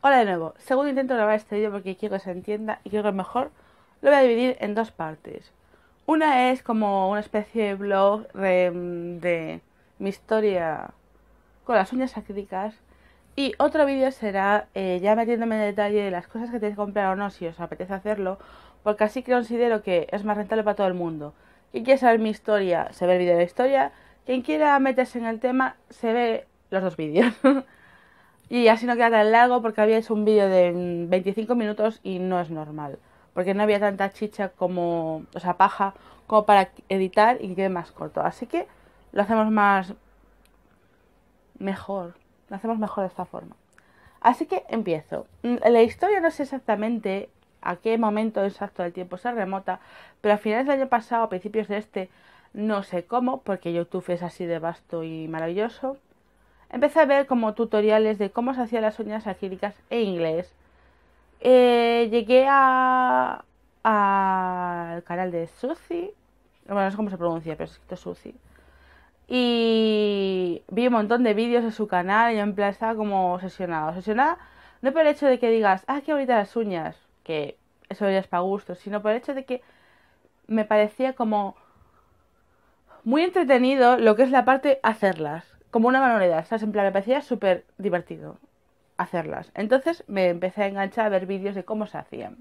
Hola de nuevo, segundo intento grabar este vídeo porque quiero que se entienda y creo que mejor lo voy a dividir en dos partes. Una es como una especie de blog mm, de, mi historia con las uñas acrílicas y otro vídeo será eh, ya metiéndome en detalle de las cosas que tenéis que comprar o no si os apetece hacerlo porque así considero que es más rentable para todo el mundo. Quien quiera saber mi historia se ve el vídeo de la historia, quien quiera meterse en el tema se ve los dos vídeos. Y así no queda tan largo porque había hecho un vídeo de 25 mm, minutos y no es normal. Porque no había tanta chicha como, o sea, paja, como para editar y que quede más corto. Así que lo hacemos más mejor. Lo hacemos mejor de esta forma. Así que empiezo. Mm, la historia no sé exactamente a qué momento exacto del tiempo se remota, pero a finales del año pasado, a principios de este, no sé cómo, porque YouTube es así de vasto y maravilloso, Empecé a ver como tutoriales de cómo se hacían las uñas acrílicas en inglés. Eh, llegué al canal de Suzy. Bueno, no sé cómo se pronuncia, pero es escrito Suzy. Y vi un montón de vídeos de su canal y yo en plan estaba como obsesionada. Obsesionada no por el hecho de que digas, ah, qué ahorita las uñas, que eso ya es para gusto, sino por el hecho de que me parecía como muy entretenido lo que es la parte hacerlas como una manualidad, estás En plan, me parecía súper divertido hacerlas. Entonces me empecé a enganchar a ver vídeos de cómo se hacían.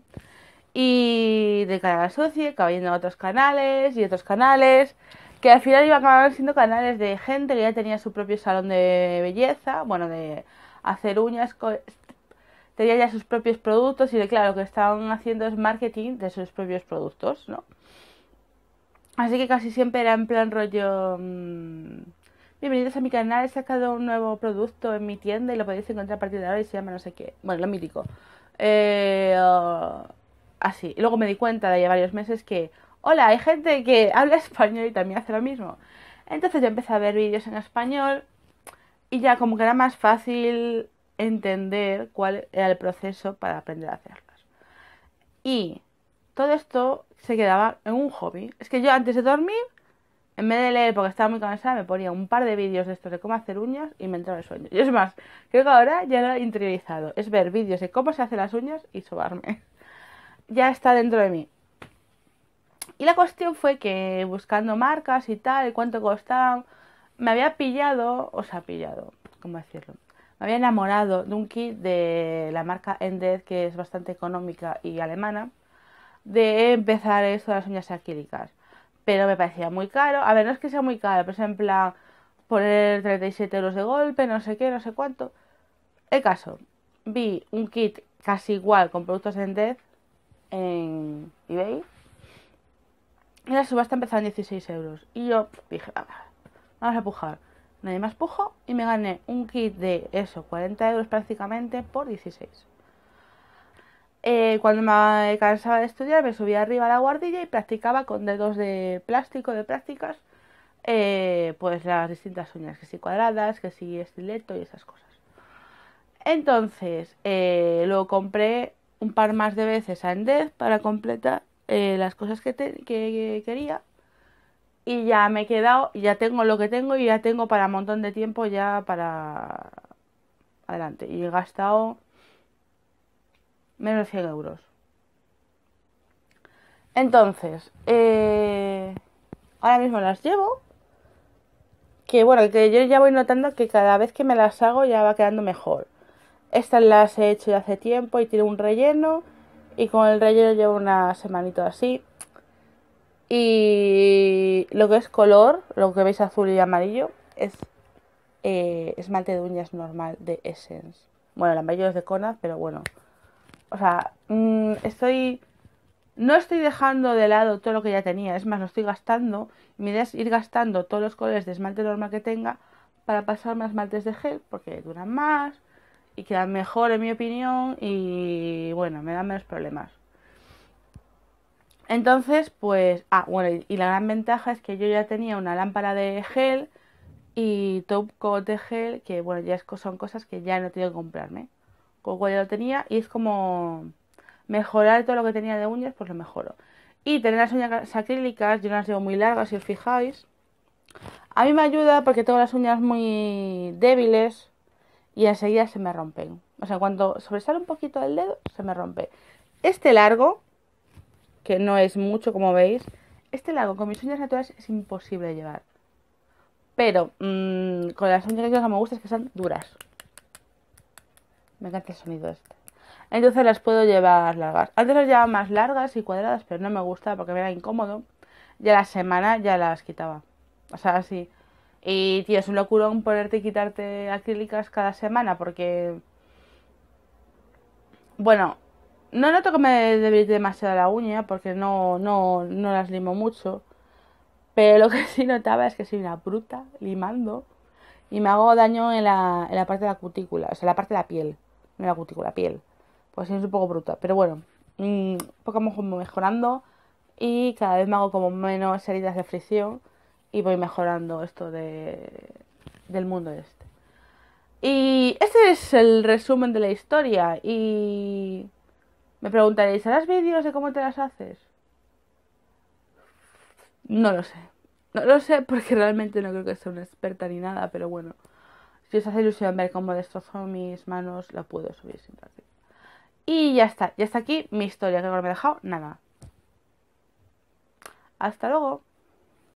Y de canal Soci, acababa yendo a otros canales y otros canales, que al final iban acabar siendo canales de gente que ya tenía su propio salón de belleza, bueno, de hacer uñas, tenía ya sus propios productos y de, claro, lo que estaban haciendo es marketing de sus propios productos, ¿no? Así que casi siempre era en plan rollo... Mm, bienvenidos a mi canal, he sacado un nuevo producto en mi tienda y lo podéis encontrar a partir de ahora y se llama no sé qué, bueno, lo mítico. Eh, oh, así, y luego me di cuenta de ya varios meses que, hola, hay gente que habla español y también hace lo mismo. Entonces yo empecé a ver vídeos en español y ya como que era más fácil entender cuál era el proceso para aprender a hacerlas. Y todo esto se quedaba en un hobby. Es que yo antes de dormir en vez de leer porque estaba muy cansada, me ponía un par de vídeos de estos de cómo hacer uñas y me entraba el sueño. Y es más, creo que ahora ya lo he interiorizado. Es ver vídeos de cómo se hacen las uñas y sobarme. ya está dentro de mí. Y la cuestión fue que buscando marcas y tal, y cuánto costaba, me había pillado, o sea, pillado, ¿cómo decirlo? Me había enamorado de un kit de la marca Ended, que es bastante económica y alemana, de empezar esto de las uñas acrílicas pero me parecía muy caro. A ver, no es que sea muy caro, por ejemplo en plan poner 37 euros de golpe, no sé qué, no sé cuánto. El caso, vi un kit casi igual con productos en Death en eBay. Y la subasta empezaba en 16 euros. Y yo dije, ah, vamos, a pujar. Nadie más pujo y me gané un kit de eso, 40 euros prácticamente por 16. Eh, cuando me cansaba de estudiar me subía arriba a la guardilla y practicaba con dedos de plástico, de prácticas eh, pues las distintas uñas, que si cuadradas, que si estileto y esas cosas. Entonces, eh, lo compré un par más de veces a Endez para completar las cosas que, quería. Y ya me he quedado, ya tengo lo que tengo y ya tengo para un montón de tiempo ya para adelante. Y he gastado menos 100 euros. Entonces, eh, ahora mismo las llevo. Que bueno, que yo ya voy notando que cada vez que me las hago ya va quedando mejor. Estas las he hecho ya hace tiempo y tiene un relleno. Y con el relleno llevo una semanito así. Y lo que es color, lo que veis azul y amarillo, es eh, esmalte de uñas normal de Essence. Bueno, el amarillo es de Conad, pero bueno, o sea, mm, estoy. No estoy dejando de lado todo lo que ya tenía, es más, lo estoy gastando. Mi idea es ir gastando todos los colores de esmalte normal que tenga para pasarme a esmaltes de gel, porque duran más y quedan mejor, en mi opinión, y bueno, me dan menos problemas. Entonces, pues, ah, bueno, y la gran ventaja es que yo ya tenía una lámpara de gel y top coat de gel, que bueno, ya son cosas que ya no tengo que comprarme pues lo tenía y es como mejorar todo lo que tenía de uñas, pues lo mejoro. Y tener las uñas acrílicas, yo no las llevo muy largas si os fijáis. A mí me ayuda porque tengo las uñas muy débiles y enseguida se me rompen. O sea, cuando sobresale un poquito del dedo, se me rompe. Este largo, que no es mucho como veis, este largo con mis uñas naturales es imposible de llevar. Pero mm, con las uñas que me gusta es que sean duras. Me encanta el sonido este. Entonces las puedo llevar largas. Antes las llevaba más largas y cuadradas, pero no me gusta porque me era incómodo. Y a la semana ya las quitaba. O sea, así. Y tío, es un locurón ponerte y quitarte acrílicas cada semana porque. Bueno, no noto que me debilite demasiado la uña porque no, no, no las limo mucho. Pero lo que sí notaba es que soy una bruta limando y me hago daño en la, en la parte de la cutícula, o sea, la parte de la piel en la cutícula, piel. Pues es un poco bruta, pero bueno, mmm, poco a mejorando y cada vez me hago como menos heridas de fricción y voy mejorando esto de, del mundo este. Y este es el resumen de la historia y me preguntaréis, ¿harás vídeos de cómo te las haces? No lo sé. No lo sé porque realmente no creo que sea una experta ni nada, pero bueno. Si os hace ilusión ver cómo destrozó mis manos, la puedo subir sin problema. Y ya está, ya está aquí mi historia, que no me he dejado nada. Hasta luego.